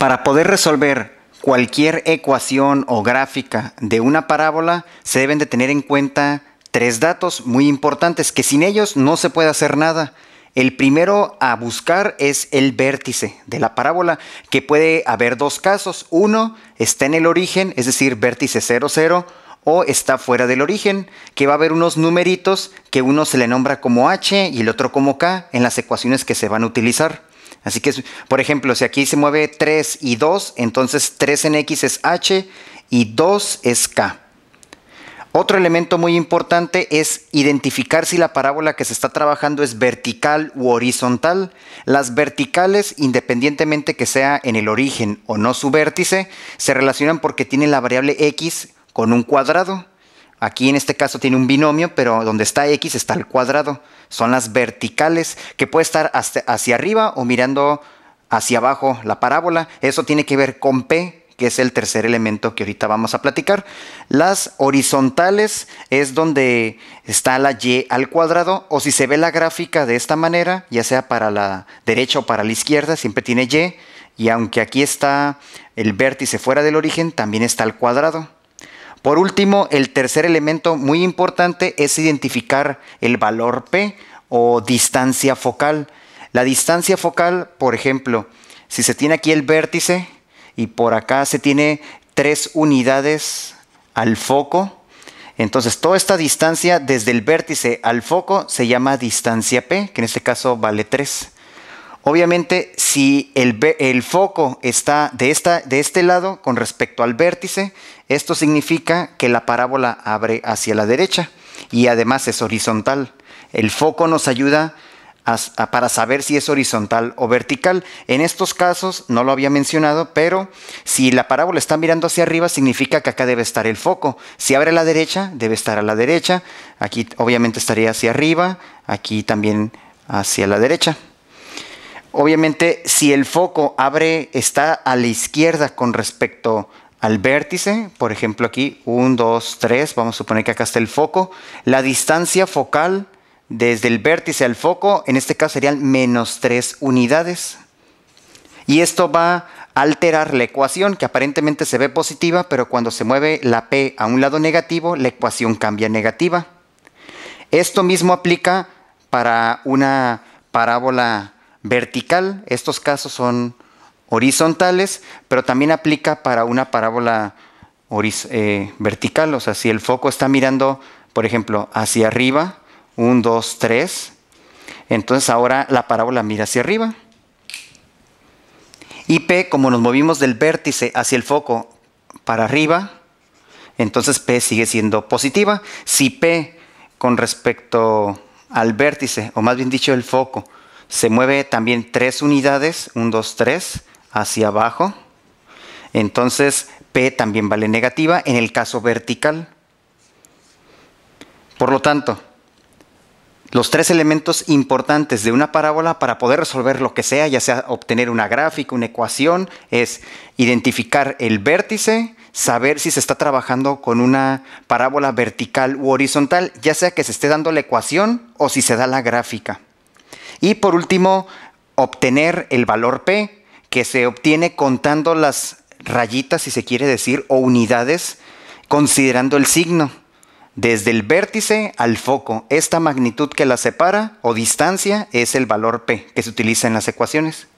Para poder resolver cualquier ecuación o gráfica de una parábola, se deben de tener en cuenta tres datos muy importantes que sin ellos no se puede hacer nada. El primero a buscar es el vértice de la parábola, que puede haber dos casos. Uno está en el origen, es decir, vértice 00, o está fuera del origen, que va a haber unos numeritos que uno se le nombra como h y el otro como k en las ecuaciones que se van a utilizar. Así que, por ejemplo, si aquí se mueve 3 y 2, entonces 3 en X es H y 2 es K. Otro elemento muy importante es identificar si la parábola que se está trabajando es vertical u horizontal. Las verticales, independientemente que sea en el origen o no su vértice, se relacionan porque tienen la variable x con un cuadrado. Aquí en este caso tiene un binomio, pero donde está x está al cuadrado. Son las verticales que puede estar hacia arriba o mirando hacia abajo la parábola. Eso tiene que ver con p, que es el tercer elemento que ahorita vamos a platicar. Las horizontales es donde está la y al cuadrado o si se ve la gráfica de esta manera, ya sea para la derecha o para la izquierda, siempre tiene y. Y aunque aquí está el vértice fuera del origen, también está al cuadrado. Por último, el tercer elemento muy importante es identificar el valor P o distancia focal. La distancia focal, por ejemplo, si se tiene aquí el vértice y por acá se tiene tres unidades al foco, entonces toda esta distancia desde el vértice al foco se llama distancia P, que en este caso vale 3. Obviamente, si el, foco está de, este lado con respecto al vértice, esto significa que la parábola abre hacia la derecha y además es horizontal. El foco nos ayuda para saber si es horizontal o vertical. En estos casos, no lo había mencionado, pero si la parábola está mirando hacia arriba, significa que acá debe estar el foco. Si abre a la derecha, debe estar a la derecha. Aquí obviamente estaría hacia arriba, aquí también hacia la derecha. Obviamente, si el foco abre, está a la izquierda con respecto al vértice, por ejemplo aquí, 1, 2, 3, vamos a suponer que acá está el foco, la distancia focal desde el vértice al foco, en este caso serían menos 3 unidades. Y esto va a alterar la ecuación, que aparentemente se ve positiva, pero cuando se mueve la P a un lado negativo, la ecuación cambia negativa. Esto mismo aplica para una parábola vertical. Estos casos son horizontales, pero también aplica para una parábola eh, vertical. O sea, si el foco está mirando, por ejemplo, hacia arriba, 1, 2, 3, entonces ahora la parábola mira hacia arriba. Y P, como nos movimos del vértice hacia el foco para arriba, entonces P sigue siendo positiva. Si P con respecto al vértice, o más bien dicho el foco, se mueve también tres unidades, 1, 2, 3, hacia abajo. Entonces P también vale negativa en el caso vertical. Por lo tanto, los tres elementos importantes de una parábola para poder resolver lo que sea, ya sea obtener una gráfica, una ecuación, es identificar el vértice, saber si se está trabajando con una parábola vertical u horizontal, ya sea que se esté dando la ecuación o si se da la gráfica. Y por último, obtener el valor P, que se obtiene contando las rayitas, si se quiere decir, o unidades, considerando el signo. Desde el vértice al foco, esta magnitud que la separa o distancia es el valor P que se utiliza en las ecuaciones.